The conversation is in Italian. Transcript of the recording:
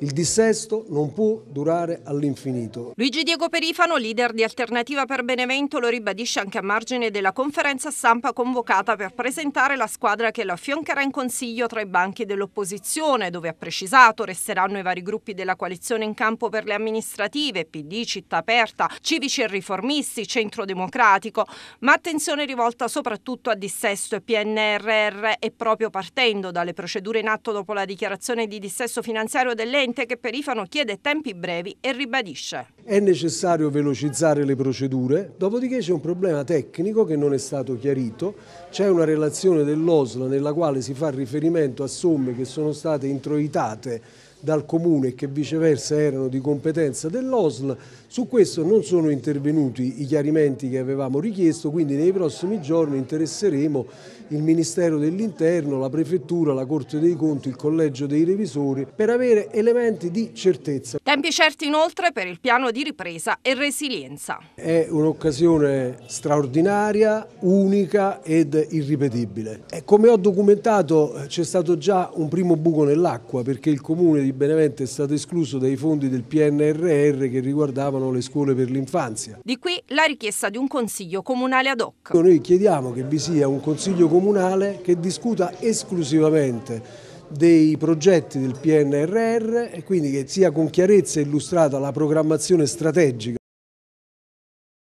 Il dissesto non può durare all'infinito. Luigi Diego Perifano, leader di Alternativa per Benevento, lo ribadisce anche a margine della conferenza stampa convocata per presentare la squadra che lo affiancherà in consiglio tra i banchi dell'opposizione, dove ha precisato resteranno i vari gruppi della coalizione in campo per le amministrative, PD, Città Aperta, Civici e Riformisti, Centro Democratico, ma attenzione rivolta soprattutto a dissesto e PNRR e proprio partendo dalle procedure in atto dopo la dichiarazione di dissesto finanziario dell'EI Presidente che Perifano chiede tempi brevi e ribadisce. È necessario velocizzare le procedure, dopodiché c'è un problema tecnico che non è stato chiarito, c'è una relazione dell'Osla nella quale si fa riferimento a somme che sono state introitate dal Comune e che viceversa erano di competenza dell'OSL. Su questo non sono intervenuti i chiarimenti che avevamo richiesto, quindi nei prossimi giorni interesseremo il Ministero dell'Interno, la Prefettura, la Corte dei Conti, il Collegio dei Revisori per avere elementi di certezza. Tempi certi inoltre per il piano di ripresa e resilienza. È un'occasione straordinaria, unica ed irripetibile. E come ho documentato c'è stato già un primo buco nell'acqua perché il Comune di Benevento è stato escluso dai fondi del PNRR che riguardavano le scuole per l'infanzia. Di qui la richiesta di un consiglio comunale ad hoc. Noi chiediamo che vi sia un consiglio comunale che discuta esclusivamente dei progetti del PNRR e quindi che sia con chiarezza illustrata la programmazione strategica